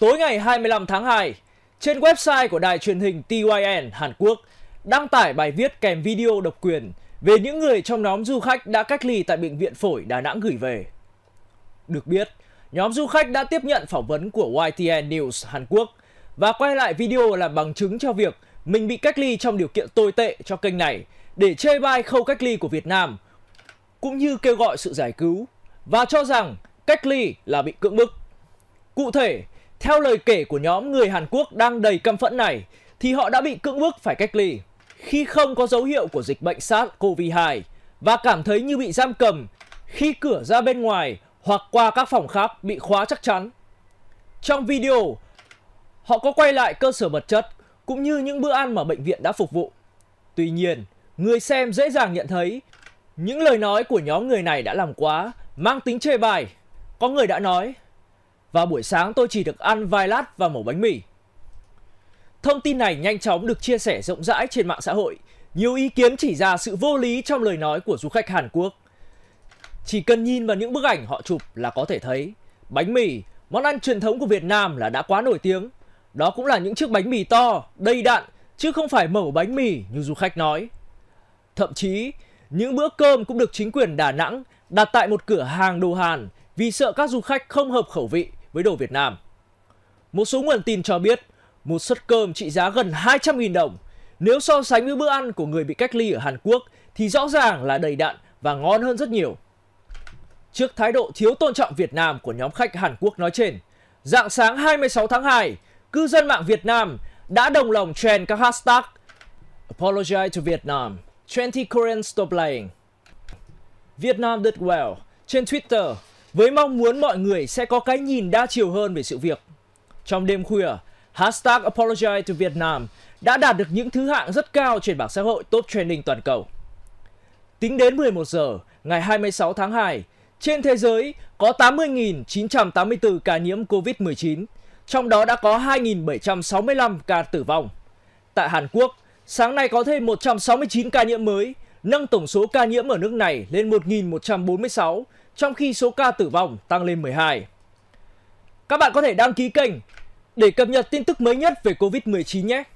Tối ngày 25 tháng 2, trên website của đài truyền hình TYN Hàn Quốc đăng tải bài viết kèm video độc quyền về những người trong nhóm du khách đã cách ly tại Bệnh viện Phổi Đà Nẵng gửi về. Được biết, nhóm du khách đã tiếp nhận phỏng vấn của YTN News Hàn Quốc và quay lại video làm bằng chứng cho việc mình bị cách ly trong điều kiện tồi tệ cho kênh này để chê bai khâu cách ly của Việt Nam, cũng như kêu gọi sự giải cứu và cho rằng cách ly là bị cưỡng bức. Cụ thể, theo lời kể của nhóm người Hàn Quốc đang đầy căm phẫn này, thì họ đã bị cưỡng bức phải cách ly khi không có dấu hiệu của dịch bệnh SARS-CoV-2 và cảm thấy như bị giam cầm khi cửa ra bên ngoài hoặc qua các phòng khác bị khóa chắc chắn. Trong video, họ có quay lại cơ sở vật chất cũng như những bữa ăn mà bệnh viện đã phục vụ. Tuy nhiên, người xem dễ dàng nhận thấy những lời nói của nhóm người này đã làm quá, mang tính chê bài. Có người đã nói, và buổi sáng tôi chỉ được ăn vài lát và mẩu bánh mì. Thông tin này nhanh chóng được chia sẻ rộng rãi trên mạng xã hội. Nhiều ý kiến chỉ ra sự vô lý trong lời nói của du khách Hàn Quốc. Chỉ cần nhìn vào những bức ảnh họ chụp là có thể thấy, bánh mì, món ăn truyền thống của Việt Nam là đã quá nổi tiếng. Đó cũng là những chiếc bánh mì to, đầy đặn, chứ không phải mẩu bánh mì như du khách nói. Thậm chí, những bữa cơm cũng được chính quyền Đà Nẵng đặt tại một cửa hàng đồ Hàn vì sợ các du khách không hợp khẩu vị với đồ Việt Nam. Một số nguồn tin cho biết, một suất cơm trị giá gần 200.000 đồng. Nếu so sánh với bữa ăn của người bị cách ly ở Hàn Quốc thì rõ ràng là đầy đặn và ngon hơn rất nhiều. Trước thái độ thiếu tôn trọng Việt Nam của nhóm khách Hàn Quốc nói trên, dạng sáng 26 tháng 2, cư dân mạng Việt Nam đã đồng lòng trend các hashtag Apologize to Vietnam, 20 Koreans stop lying, Vietnam did well trên Twitter với mong muốn mọi người sẽ có cái nhìn đa chiều hơn về sự việc. Trong đêm khuya, hashtag Apologize to Vietnam đã đạt được những thứ hạng rất cao trên bảng xã hội top trending toàn cầu. Tính đến 11 giờ ngày 26 tháng 2, trên thế giới có 80.984 ca nhiễm COVID-19, trong đó đã có 2.765 ca tử vong. Tại Hàn Quốc, sáng nay có thêm 169 ca nhiễm mới nâng tổng số ca nhiễm ở nước này lên 1.146, trong khi số ca tử vong tăng lên 12. Các bạn có thể đăng ký kênh để cập nhật tin tức mới nhất về COVID-19 nhé!